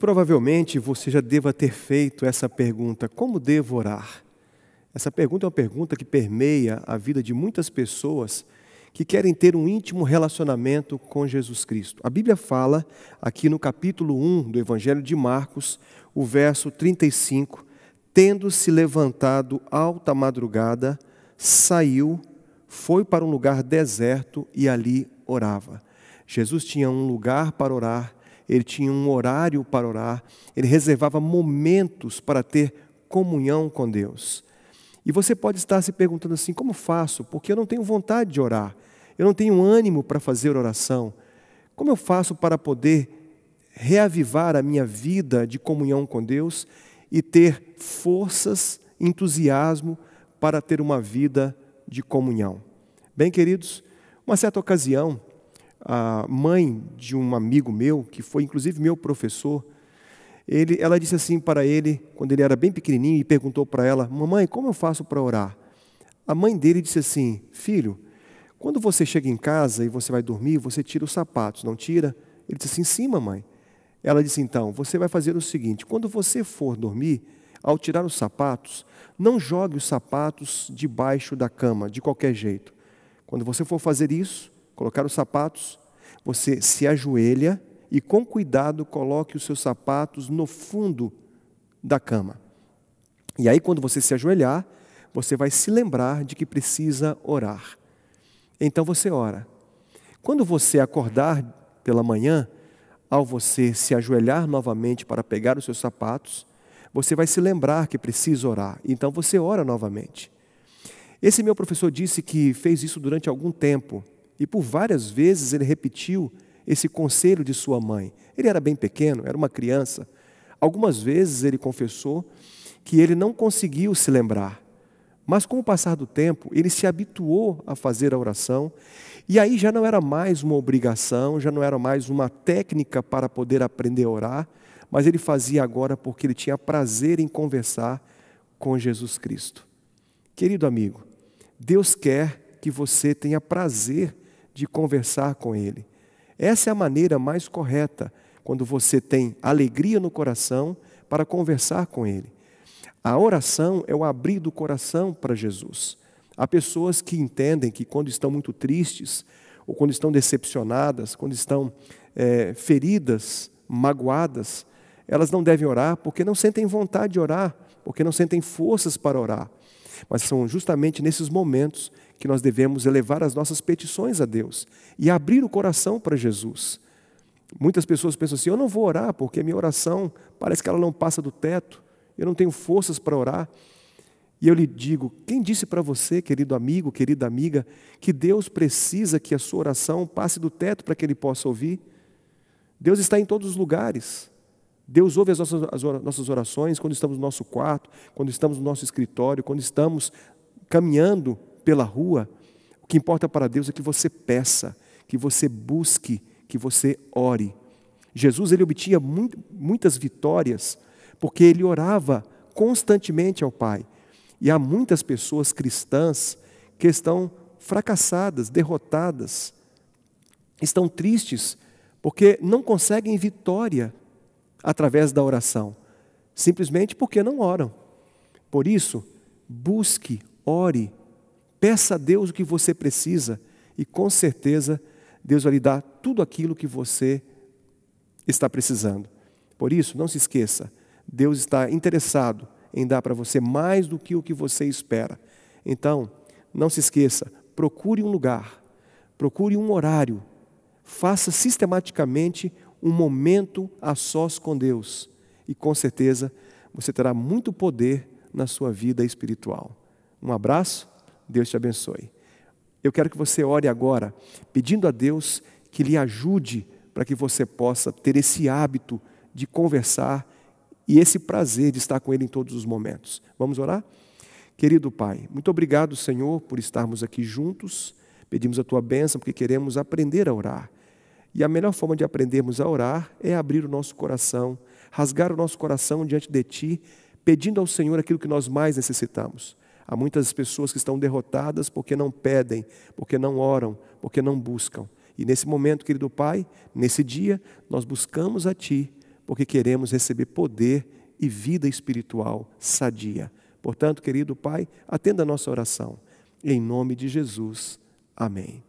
Muito provavelmente você já deva ter feito essa pergunta: como devo orar? Essa pergunta é uma pergunta que permeia a vida de muitas pessoas que querem ter um íntimo relacionamento com Jesus Cristo. A Bíblia fala, aqui no capítulo 1 do Evangelho de Marcos, o verso 35, tendo se levantado alta madrugada, saiu, foi para um lugar deserto e ali orava. Jesus tinha um lugar para orar ele tinha um horário para orar, ele reservava momentos para ter comunhão com Deus. E você pode estar se perguntando assim: como faço? Porque eu não tenho vontade de orar, eu não tenho ânimo para fazer oração. Como eu faço para poder reavivar a minha vida de comunhão com Deus e ter forças, entusiasmo para ter uma vida de comunhão? Bem, queridos, uma certa ocasião, a mãe de um amigo meu, que foi inclusive meu professor, ele, ela disse assim para ele, quando ele era bem pequenininho, e perguntou para ela: Mamãe, como eu faço para orar? A mãe dele disse assim: Filho, quando você chega em casa e você vai dormir, você tira os sapatos, não tira? Ele disse assim: Sim, mamãe. Ela disse então: Você vai fazer o seguinte: quando você for dormir, ao tirar os sapatos, não jogue os sapatos debaixo da cama, de qualquer jeito. Quando você for fazer isso, colocar os sapatos, você se ajoelha e com cuidado coloque os seus sapatos no fundo da cama. E aí, quando você se ajoelhar, você vai se lembrar de que precisa orar. Então você ora. Quando você acordar pela manhã, ao você se ajoelhar novamente para pegar os seus sapatos, você vai se lembrar que precisa orar. Então você ora novamente. Esse meu professor disse que fez isso durante algum tempo. E por várias vezes ele repetiu esse conselho de sua mãe. Ele era bem pequeno, era uma criança. Algumas vezes ele confessou que ele não conseguiu se lembrar. Mas com o passar do tempo, ele se habituou a fazer a oração, e aí já não era mais uma obrigação, já não era mais uma técnica para poder aprender a orar, mas ele fazia agora porque ele tinha prazer em conversar com Jesus Cristo. Querido amigo, Deus quer que você tenha prazer de conversar com Ele. Essa é a maneira mais correta, quando você tem alegria no coração para conversar com Ele. A oração é o abrir do coração para Jesus. Há pessoas que entendem que quando estão muito tristes, ou quando estão decepcionadas, quando estão é, feridas, magoadas, elas não devem orar porque não sentem vontade de orar, porque não sentem forças para orar. Mas são justamente nesses momentos que nós devemos elevar é as nossas petições a Deus e abrir o coração para Jesus. Muitas pessoas pensam assim: eu não vou orar porque a minha oração parece que ela não passa do teto, eu não tenho forças para orar. E eu lhe digo: quem disse para você, querido amigo, querida amiga, que Deus precisa que a sua oração passe do teto para que ele possa ouvir? Deus está em todos os lugares. Deus ouve as nossas, as nossas orações quando estamos no nosso quarto, quando estamos no nosso escritório, quando estamos caminhando pela rua, o que importa para Deus é que você peça, que você busque, que você ore. Jesus ele obtinha muitas vitórias porque ele orava constantemente ao Pai. E há muitas pessoas cristãs que estão fracassadas, derrotadas, estão tristes porque não conseguem vitória através da oração, simplesmente porque não oram. Por isso, busque, ore, Peça a Deus o que você precisa e com certeza Deus vai lhe dar tudo aquilo que você está precisando. Por isso, não se esqueça, Deus está interessado em dar para você mais do que o que você espera. Então, não se esqueça, procure um lugar, procure um horário, faça sistematicamente um momento a sós com Deus e com certeza você terá muito poder na sua vida espiritual. Um abraço Deus te abençoe. Eu quero que você ore agora, pedindo a Deus que lhe ajude para que você possa ter esse hábito de conversar e esse prazer de estar com Ele em todos os momentos. Vamos orar? Querido Pai, muito obrigado, Senhor, por estarmos aqui juntos. Pedimos a Tua bênção porque queremos aprender a orar. E a melhor forma de aprendermos a orar é abrir o nosso coração, rasgar o nosso coração diante de Ti, pedindo ao Senhor aquilo que nós mais necessitamos. Há muitas pessoas que estão derrotadas porque não pedem, porque não oram, porque não buscam. E nesse momento, querido Pai, nesse dia, nós buscamos a Ti, porque queremos receber poder e vida espiritual sadia. Portanto, querido Pai, atenda a nossa oração. Em nome de Jesus. Amém.